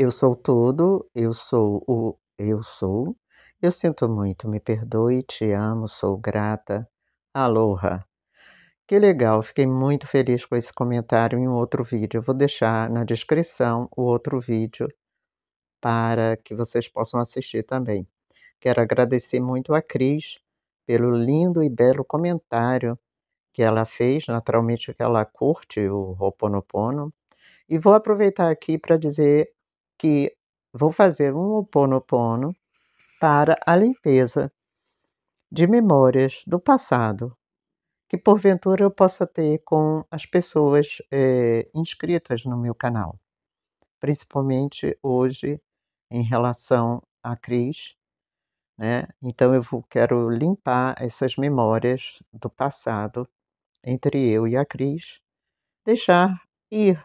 Eu sou tudo, eu sou o eu sou. Eu sinto muito, me perdoe, te amo, sou grata. Aloha. Que legal, fiquei muito feliz com esse comentário em um outro vídeo. Eu vou deixar na descrição o outro vídeo para que vocês possam assistir também. Quero agradecer muito a Cris pelo lindo e belo comentário que ela fez, naturalmente que ela curte o Ho'oponopono. E vou aproveitar aqui para dizer que vou fazer um oponopono para a limpeza de memórias do passado que porventura eu possa ter com as pessoas é, inscritas no meu canal, principalmente hoje em relação à Cris. Né? Então eu vou, quero limpar essas memórias do passado entre eu e a Cris, deixar ir,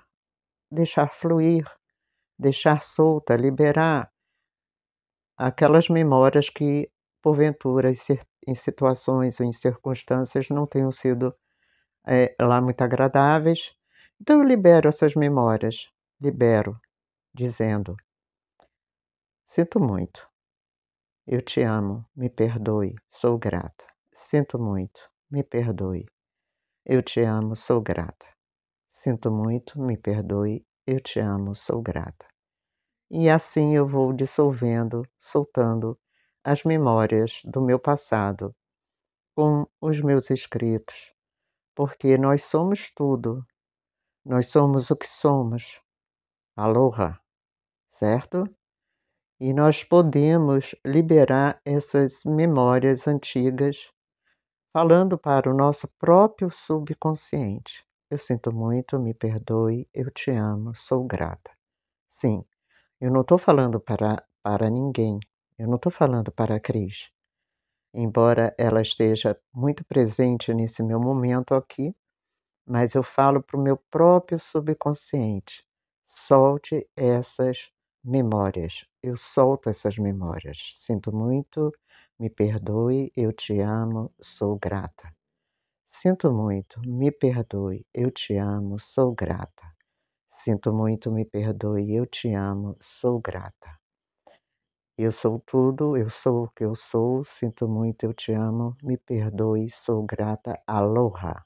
deixar fluir, deixar solta, liberar aquelas memórias que, porventura, em situações ou em circunstâncias não tenham sido é, lá muito agradáveis. Então eu libero essas memórias, libero, dizendo: Sinto muito, eu te amo, me perdoe, sou grata. Sinto muito, me perdoe, eu te amo, sou grata. Sinto muito, me perdoe, eu te amo, sou grata. E assim eu vou dissolvendo, soltando as memórias do meu passado com os meus escritos, porque nós somos tudo. Nós somos o que somos. Aloha, certo? E nós podemos liberar essas memórias antigas falando para o nosso próprio subconsciente. Eu sinto muito, me perdoe, eu te amo, sou grata. Sim, eu não estou falando para, para ninguém, eu não estou falando para a Cris. Embora ela esteja muito presente nesse meu momento aqui, mas eu falo para o meu próprio subconsciente: solte essas memórias. Eu solto essas memórias. Sinto muito, me perdoe, eu te amo, sou grata. Sinto muito, me perdoe, eu te amo, sou grata. Sinto muito, me perdoe, eu te amo, sou grata. Eu sou tudo, eu sou o que eu sou, sinto muito, eu te amo, me perdoe, sou grata, aloha.